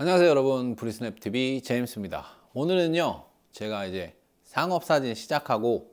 안녕하세요 여러분 브리스냅TV 제임스입니다 오늘은요 제가 이제 상업사진 시작하고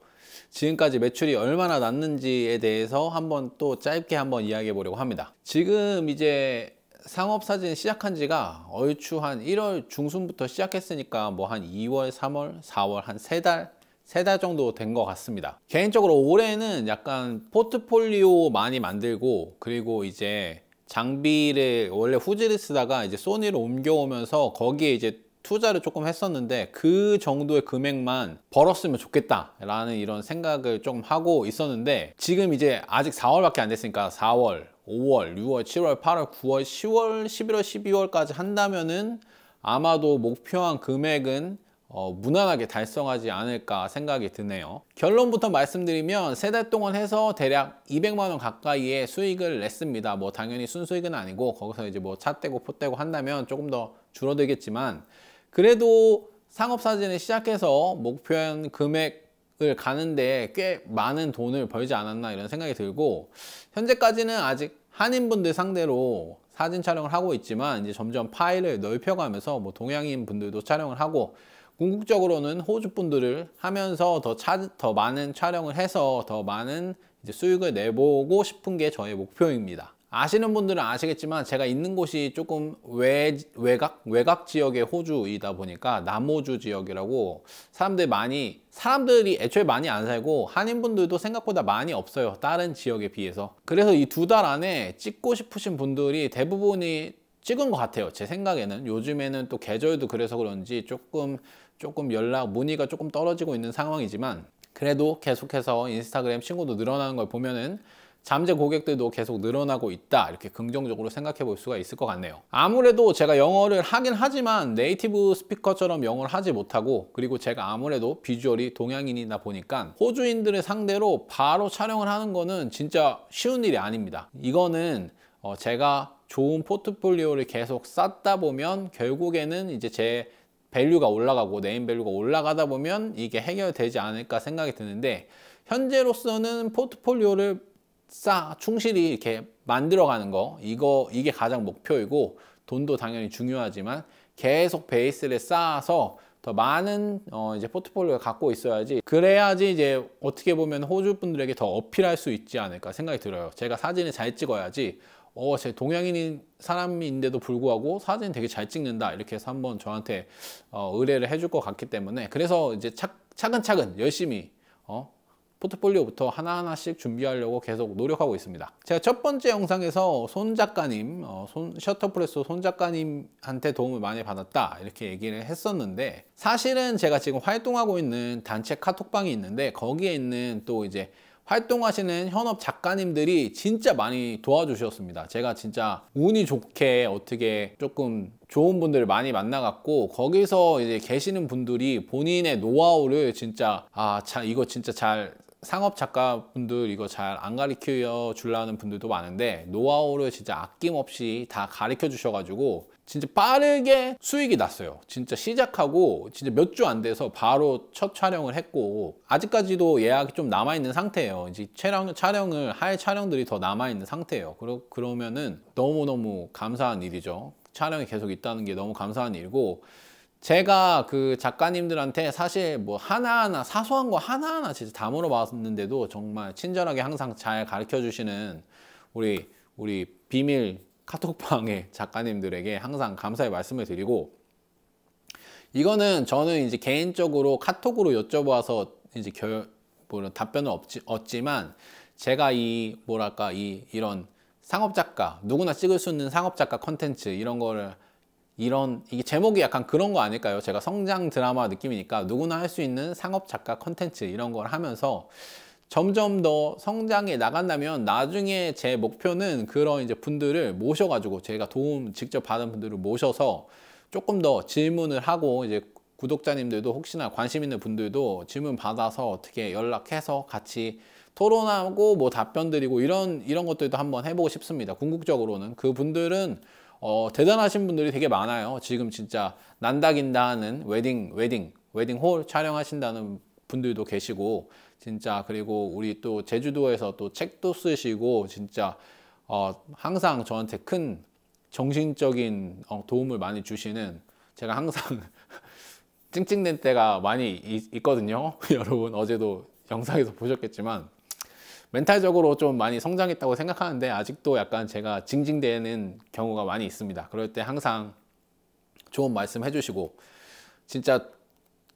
지금까지 매출이 얼마나 났는지에 대해서 한번 또 짧게 한번 이야기해 보려고 합니다 지금 이제 상업사진 시작한 지가 얼추 한 1월 중순부터 시작했으니까 뭐 한 2월 3월 4월 한 세달 세 달 정도 된 것 같습니다 개인적으로 올해는 약간 포트폴리오 많이 만들고 그리고 이제 장비를 원래 후지를 쓰다가 이제 소니로 옮겨오면서 거기에 이제 투자를 조금 했었는데 그 정도의 금액만 벌었으면 좋겠다라는 이런 생각을 조금 하고 있었는데 지금 이제 아직 4월밖에 안 됐으니까 4월, 5월, 6월, 7월, 8월, 9월, 10월, 11월, 12월까지 한다면은 아마도 목표한 금액은 어, 무난하게 달성하지 않을까 생각이 드네요. 결론부터 말씀드리면 세 달 동안 해서 대략 200만 원 가까이의 수익을 냈습니다. 뭐 당연히 순수익은 아니고 거기서 이제 뭐차 떼고 포 떼고 한다면 조금 더 줄어들겠지만 그래도 상업사진을 시작해서 목표한 금액을 가는데 꽤 많은 돈을 벌지 않았나 이런 생각이 들고 현재까지는 아직 한인분들 상대로 사진 촬영을 하고 있지만 이제 점점 파일을 넓혀가면서 뭐 동양인 분들도 촬영을 하고 궁극적으로는 호주 분들을 하면서 더, 차, 더 많은 촬영을 해서 더 많은 이제 수익을 내보고 싶은 게 저의 목표입니다. 아시는 분들은 아시겠지만 제가 있는 곳이 조금 외, 외곽 외곽 지역의 호주이다 보니까 남호주 지역이라고 사람들 많이 사람들이 애초에 많이 안 살고 한인분들도 생각보다 많이 없어요 다른 지역에 비해서 그래서 이 두 달 안에 찍고 싶으신 분들이 대부분이 찍은 것 같아요. 제 생각에는 요즘에는 또 계절도 그래서 그런지 조금 조금 연락 문의가 조금 떨어지고 있는 상황이지만 그래도 계속해서 인스타그램 친구도 늘어나는 걸 보면은 잠재 고객들도 계속 늘어나고 있다 이렇게 긍정적으로 생각해 볼 수가 있을 것 같네요 아무래도 제가 영어를 하긴 하지만 네이티브 스피커처럼 영어를 하지 못하고 그리고 제가 아무래도 비주얼이 동양인이다 보니까 호주인들을 상대로 바로 촬영을 하는 거는 진짜 쉬운 일이 아닙니다 이거는 어, 제가 좋은 포트폴리오를 계속 쌓다 보면 결국에는 이제 제 밸류가 올라가고 네임 밸류가 올라가다 보면 이게 해결되지 않을까 생각이 드는데 현재로서는 포트폴리오를 쌓 충실히 이렇게 만들어가는 거 이거 이게 가장 목표이고 돈도 당연히 중요하지만 계속 베이스를 쌓아서 더 많은 어 이제 포트폴리오를 갖고 있어야지 그래야지 이제 어떻게 보면 호주 분들에게 더 어필할 수 있지 않을까 생각이 들어요. 제가 사진을 잘 찍어야지 어, 제 동양인인 사람인데도 불구하고 사진 되게 잘 찍는다. 이렇게 해서 한번 저한테 어, 의뢰를 해줄 것 같기 때문에 그래서 이제 차, 차근차근 열심히 어, 포트폴리오부터 하나하나씩 준비하려고 계속 노력하고 있습니다. 제가 첫 번째 영상에서 손 작가님, 어, 손, 셔터프레소 손 작가님한테 도움을 많이 받았다 이렇게 얘기를 했었는데 사실은 제가 지금 활동하고 있는 단체 카톡방이 있는데 거기에 있는 또 이제 활동하시는 현업 작가님들이 진짜 많이 도와주셨습니다. 제가 진짜 운이 좋게 어떻게 조금 좋은 분들을 많이 만나갖고 거기서 이제 계시는 분들이 본인의 노하우를 진짜 아, 자, 이거 진짜 잘 상업 작가분들 이거 잘 안 가르쳐 주려는 분들도 많은데 노하우를 진짜 아낌없이 다 가르쳐 주셔가지고 진짜 빠르게 수익이 났어요 진짜 시작하고 진짜 몇 주 안 돼서 바로 첫 촬영을 했고 아직까지도 예약이 좀 남아있는 상태예요 이제 촬영, 촬영을 할 촬영들이 더 남아있는 상태예요 그러, 그러면은 너무너무 감사한 일이죠 촬영이 계속 있다는 게 너무 감사한 일이고 제가 그 작가님들한테 사실 뭐 하나하나 사소한 거 하나하나 진짜 다 물어봤는데도 정말 친절하게 항상 잘 가르쳐 주시는 우리 우리 비밀 카톡방의 작가님들에게 항상 감사의 말씀을 드리고 이거는 저는 이제 개인적으로 카톡으로 여쭤봐서 이제 결, 뭐 답변은 없지, 없지만 제가 이 뭐랄까 이 이런 상업 작가 누구나 찍을 수 있는 상업 작가 컨텐츠 이런 거를 이런 이게 제목이 약간 그런 거 아닐까요? 제가 성장 드라마 느낌이니까 누구나 할 수 있는 상업 작가 컨텐츠 이런 걸 하면서 점점 더 성장해 나간다면 나중에 제 목표는 그런 이제 분들을 모셔가지고 제가 도움 직접 받은 분들을 모셔서 조금 더 질문을 하고 이제 구독자님들도 혹시나 관심 있는 분들도 질문 받아서 어떻게 연락해서 같이 토론하고 뭐 답변 드리고 이런 이런 것들도 한번 해보고 싶습니다. 궁극적으로는 그분들은 어, 대단하신 분들이 되게 많아요. 지금 진짜 난다긴다 하는 웨딩, 웨딩, 웨딩홀 촬영하신다는 분들도 계시고 진짜 그리고 우리 또 제주도에서 또 책도 쓰시고 진짜 어, 항상 저한테 큰 정신적인 어, 도움을 많이 주시는 제가 항상 찡찡댄 때가 많이 있, 거든요 여러분 어제도 영상에서 보셨겠지만 멘탈적으로 좀 많이 성장했다고 생각하는데 아직도 약간 제가 징징대는 경우가 많이 있습니다. 그럴 때 항상 좋은 말씀 해주시고 진짜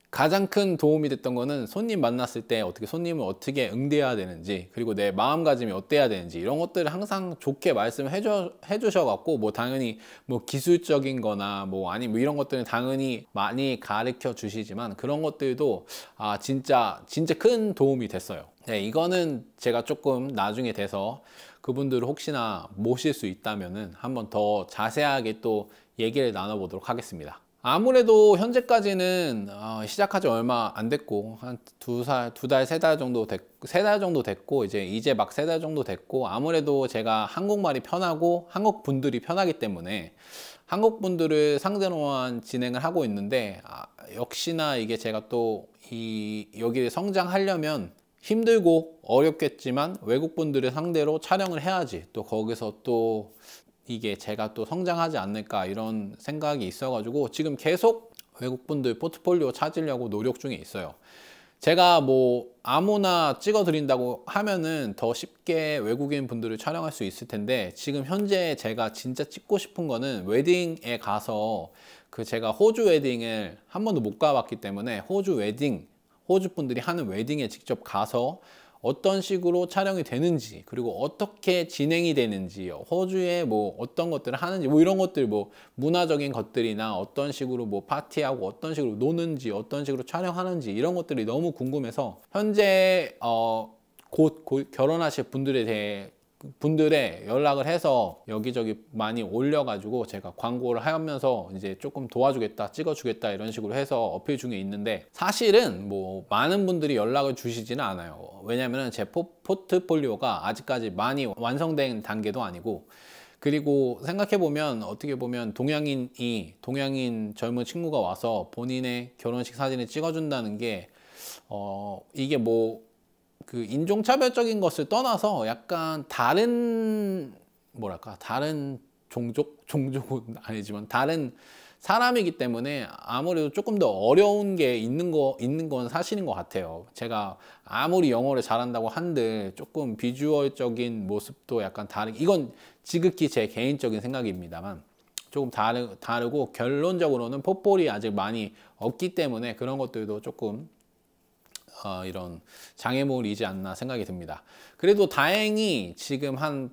가장 큰 도움이 됐던 거는 손님 만났을 때 어떻게 손님을 어떻게 응대해야 되는지 그리고 내 마음가짐이 어때야 되는지 이런 것들을 항상 좋게 말씀해 주셔갖고 뭐 당연히 뭐 기술적인 거나 뭐 아니 뭐 이런 것들은 당연히 많이 가르쳐 주시지만 그런 것들도 아 진짜 진짜 큰 도움이 됐어요 네, 이거는 제가 조금 나중에 돼서 그분들 혹시나 모실 수 있다면은 한번 더 자세하게 또 얘기를 나눠보도록 하겠습니다. 아무래도 현재까지는 어, 시작하지 얼마 안 됐고 한두 살, 두 달, 세 달 정도 됐, 세 달 정도 됐고 이제 이제 막 세 달 정도 됐고 아무래도 제가 한국말이 편하고 한국 분들이 편하기 때문에 한국 분들을 상대로만 진행을 하고 있는데 아, 역시나 이게 제가 또 이 여기를 성장하려면 힘들고 어렵겠지만 외국분들을 상대로 촬영을 해야지 또 거기서 또 이게 제가 또 성장하지 않을까 이런 생각이 있어가지고 지금 계속 외국분들 포트폴리오 찾으려고 노력 중에 있어요. 제가 뭐 아무나 찍어드린다고 하면은 더 쉽게 외국인 분들을 촬영할 수 있을 텐데 지금 현재 제가 진짜 찍고 싶은 거는 웨딩에 가서 그 제가 호주 웨딩을 한 번도 못 가봤기 때문에 호주 웨딩 호주 분들이 하는 웨딩에 직접 가서 어떤 식으로 촬영이 되는지 그리고 어떻게 진행이 되는지 호주에 뭐 어떤 것들을 하는지 뭐 이런 것들 뭐 문화적인 것들이나 어떤 식으로 뭐 파티하고 어떤 식으로 노는지 어떤 식으로 촬영하는지 이런 것들이 너무 궁금해서 현재 어곧 결혼하실 분들에 대해 분들의 연락을 해서 여기저기 많이 올려가지고 제가 광고를 하면서 이제 조금 도와주겠다 찍어주겠다 이런 식으로 해서 어필 중에 있는데 사실은 뭐 많은 분들이 연락을 주시지는 않아요 왜냐면은 제 포트폴리오가 아직까지 많이 완성된 단계도 아니고 그리고 생각해보면 어떻게 보면 동양인이 동양인 젊은 친구가 와서 본인의 결혼식 사진을 찍어준다는 게 어, 이게 뭐그 인종차별적인 것을 떠나서 약간 다른 뭐랄까 다른 종족 종족은 아니지만 다른 사람이기 때문에 아무래도 조금 더 어려운 게 있는 거 있는 건 사실인 것 같아요. 제가 아무리 영어를 잘한다고 한들 조금 비주얼적인 모습도 약간 다른 이건 지극히 제 개인적인 생각입니다만 조금 다르, 다르고 결론적으로는 포폴이 아직 많이 없기 때문에 그런 것들도 조금 어, 이런 장애물이지 않나 생각이 듭니다. 그래도 다행히 지금 한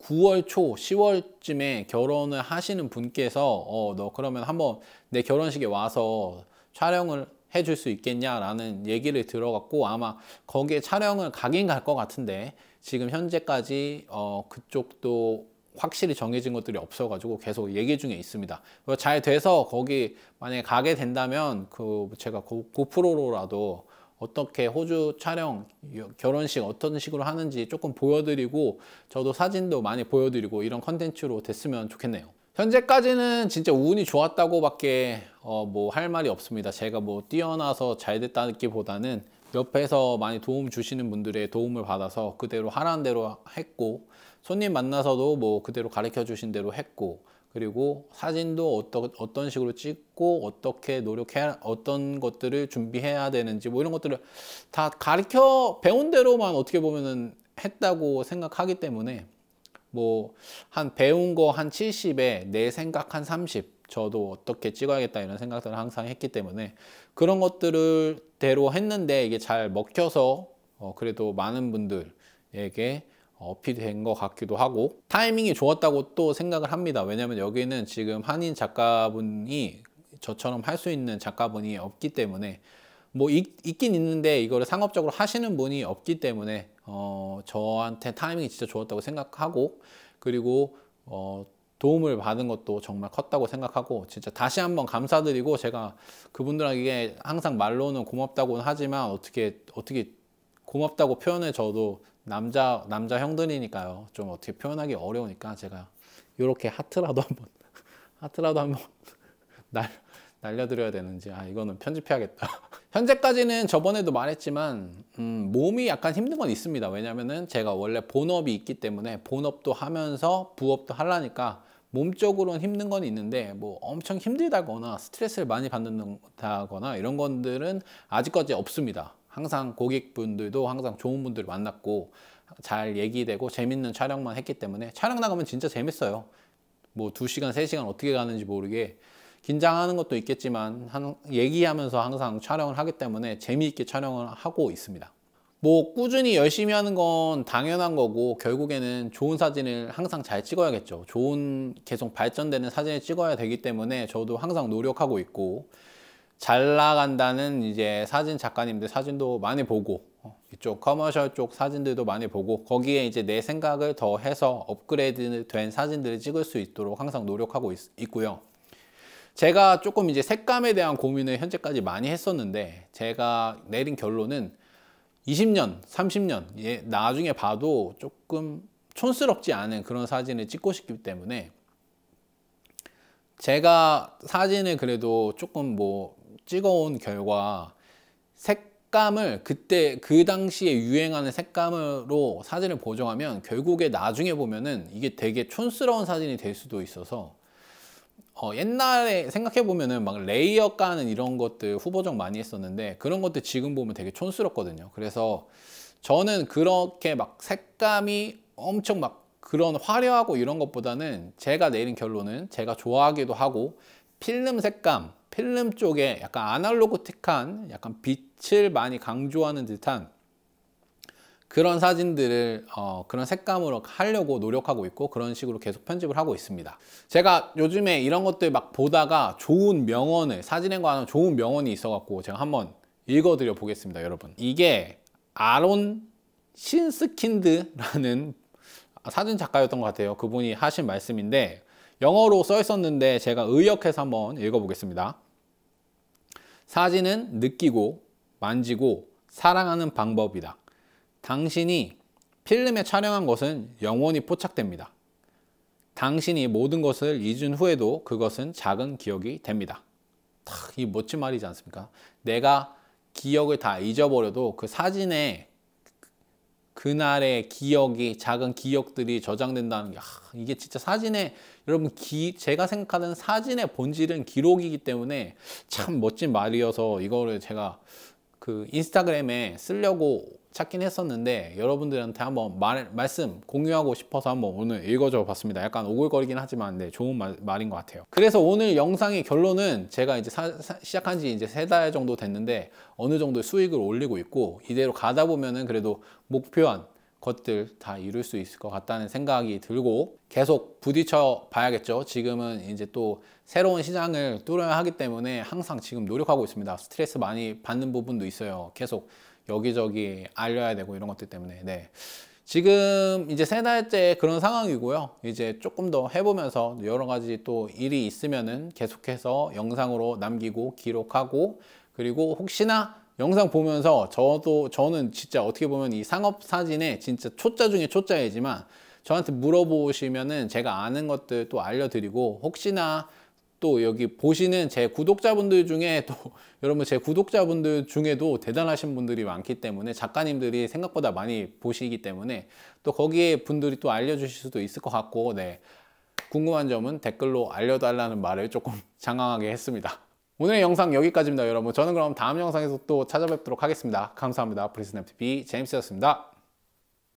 9월 초 10월쯤에 결혼을 하시는 분께서 어 너 그러면 한번 내 결혼식에 와서 촬영을 해줄 수 있겠냐라는 얘기를 들어갔고 아마 거기에 촬영을 가긴 갈 것 같은데 지금 현재까지 어 그쪽도 확실히 정해진 것들이 없어가지고 계속 얘기 중에 있습니다. 잘 돼서 거기 만약에 가게 된다면 그 제가 고, 고프로로라도 어떻게 호주 촬영 결혼식 어떤 식으로 하는지 조금 보여드리고 저도 사진도 많이 보여드리고 이런 컨텐츠로 됐으면 좋겠네요. 현재까지는 진짜 운이 좋았다고 밖에 어뭐할 말이 없습니다. 제가 뭐 뛰어나서 잘 됐다기보다는 옆에서 많이 도움 주시는 분들의 도움을 받아서 그대로 하라는 대로 했고 손님 만나서도 뭐 그대로 가르쳐 주신 대로 했고 그리고 사진도 어떠, 어떤 식으로 찍고 어떻게 노력해 어떤 것들을 준비해야 되는지 뭐 이런 것들을 다 가르쳐 배운 대로만 어떻게 보면은 했다고 생각하기 때문에 뭐 한 배운 거 한 70에 내 생각 한 30, 저도 어떻게 찍어야겠다 이런 생각들을 항상 했기 때문에 그런 것들을 대로 했는데 이게 잘 먹혀서 어 그래도 많은 분들에게 어필된 것 같기도 하고 타이밍이 좋았다고 또 생각을 합니다. 왜냐하면 여기는 지금 한인 작가분이 저처럼 할 수 있는 작가분이 없기 때문에 뭐 있, 긴 있는데 이거를 상업적으로 하시는 분이 없기 때문에 어, 저한테 타이밍이 진짜 좋았다고 생각하고 그리고 어, 도움을 받은 것도 정말 컸다고 생각하고 진짜 다시 한번 감사드리고 제가 그분들에게 항상 말로는 고맙다고는 하지만 어떻게 어떻게 고맙다고 표현해 저도 남자 남자 형들이니까요. 좀 어떻게 표현하기 어려우니까 제가 이렇게 하트라도 한번 하트라도 한번 날 날려드려야 되는지 아 이거는 편집해야겠다. 현재까지는 저번에도 말했지만 음, 몸이 약간 힘든 건 있습니다. 왜냐면은 제가 원래 본업이 있기 때문에 본업도 하면서 부업도 하려니까 몸적으로는 힘든 건 있는데 뭐 엄청 힘들다거나 스트레스를 많이 받는다거나 이런 것들은 아직까지 없습니다. 항상 고객분들도 항상 좋은 분들 만났고 잘 얘기되고 재밌는 촬영만 했기 때문에 촬영 나가면 진짜 재밌어요. 뭐 2시간, 3시간 어떻게 가는지 모르게 긴장하는 것도 있겠지만 한, 얘기하면서 항상 촬영을 하기 때문에 재미있게 촬영을 하고 있습니다. 뭐 꾸준히 열심히 하는 건 당연한 거고 결국에는 좋은 사진을 항상 잘 찍어야겠죠. 좋은 계속 발전되는 사진을 찍어야 되기 때문에 저도 항상 노력하고 있고 잘 나간다는 이제 사진 작가님들 사진도 많이 보고 어, 이쪽 커머셜 쪽 사진들도 많이 보고 거기에 이제 내 생각을 더 해서 업그레이드 된 사진들을 찍을 수 있도록 항상 노력하고 있, 있고요. 제가 조금 이제 색감에 대한 고민을 현재까지 많이 했었는데 제가 내린 결론은 20년, 30년 예, 나중에 봐도 조금 촌스럽지 않은 그런 사진을 찍고 싶기 때문에 제가 사진을 그래도 조금 뭐 찍어온 결과 색감을 그때 그 당시에 유행하는 색감으로 사진을 보정하면 결국에 나중에 보면은 이게 되게 촌스러운 사진이 될 수도 있어서 어, 옛날에 생각해보면은 막 레이어 까는 이런 것들 후보정 많이 했었는데 그런 것들 지금 보면 되게 촌스럽거든요. 그래서 저는 그렇게 막 색감이 엄청 막 그런 화려하고 이런 것보다는 제가 내린 결론은 제가 좋아하기도 하고 필름 색감 필름 쪽에 약간 아날로그틱한 약간 빛을 많이 강조하는 듯한 그런 사진들을 어, 그런 색감으로 하려고 노력하고 있고 그런 식으로 계속 편집을 하고 있습니다 제가 요즘에 이런 것들 막 보다가 좋은 명언을 사진에 관한 좋은 명언이 있어 갖고 제가 한번 읽어 드려 보겠습니다 여러분 이게 아론 신스킨드라는 사진 작가였던 것 같아요 그분이 하신 말씀인데 영어로 써 있었는데 제가 의역해서 한번 읽어 보겠습니다 사진은 느끼고 만지고 사랑하는 방법이다. 당신이 필름에 촬영한 것은 영원히 포착됩니다. 당신이 모든 것을 잊은 후에도 그것은 작은 기억이 됩니다. 탁, 이 멋진 말이지 않습니까? 내가 기억을 다 잊어버려도 그 사진에 그날의 기억이 작은 기억들이 저장된다는 게 아, 이게 진짜 사진의 여러분 기, 제가 생각하는 사진의 본질은 기록이기 때문에 참 멋진 말이어서 이거를 제가 그 인스타그램에 쓰려고 찾긴 했었는데 여러분들한테 한번 말, 말씀 공유하고 싶어서 한번 오늘 읽어줘 봤습니다. 약간 오글거리긴 하지만 네, 좋은 말, 말인 것 같아요. 그래서 오늘 영상의 결론은 제가 이제 사, 사, 시작한 지 이제 세 달 정도 됐는데 어느 정도 수익을 올리고 있고 이대로 가다 보면은 그래도 목표한 것들 다 이룰 수 있을 것 같다는 생각이 들고 계속 부딪혀 봐야겠죠. 지금은 이제 또 새로운 시장을 뚫어야 하기 때문에 항상 지금 노력하고 있습니다. 스트레스 많이 받는 부분도 있어요. 계속 여기저기 알려야 되고 이런 것들 때문에. 네. 지금 이제 세 달째 그런 상황이고요. 이제 조금 더 해보면서 여러 가지 또 일이 있으면은 계속해서 영상으로 남기고 기록하고 그리고 혹시나 영상 보면서 저도 저는 진짜 어떻게 보면 이 상업 사진에 진짜 초짜 중에 초짜이지만 저한테 물어보시면은 제가 아는 것들 또 알려드리고 혹시나 또 여기 보시는 제 구독자분들 중에 또 여러분 제 구독자분들 중에도 대단하신 분들이 많기 때문에 작가님들이 생각보다 많이 보시기 때문에 또 거기에 분들이 또 알려주실 수도 있을 것 같고 네 궁금한 점은 댓글로 알려달라는 말을 조금 장황하게 했습니다. 오늘의 영상 여기까지입니다 여러분 저는 그럼 다음 영상에서 또 찾아뵙도록 하겠습니다 감사합니다 프리스냅 t v 제임스였습니다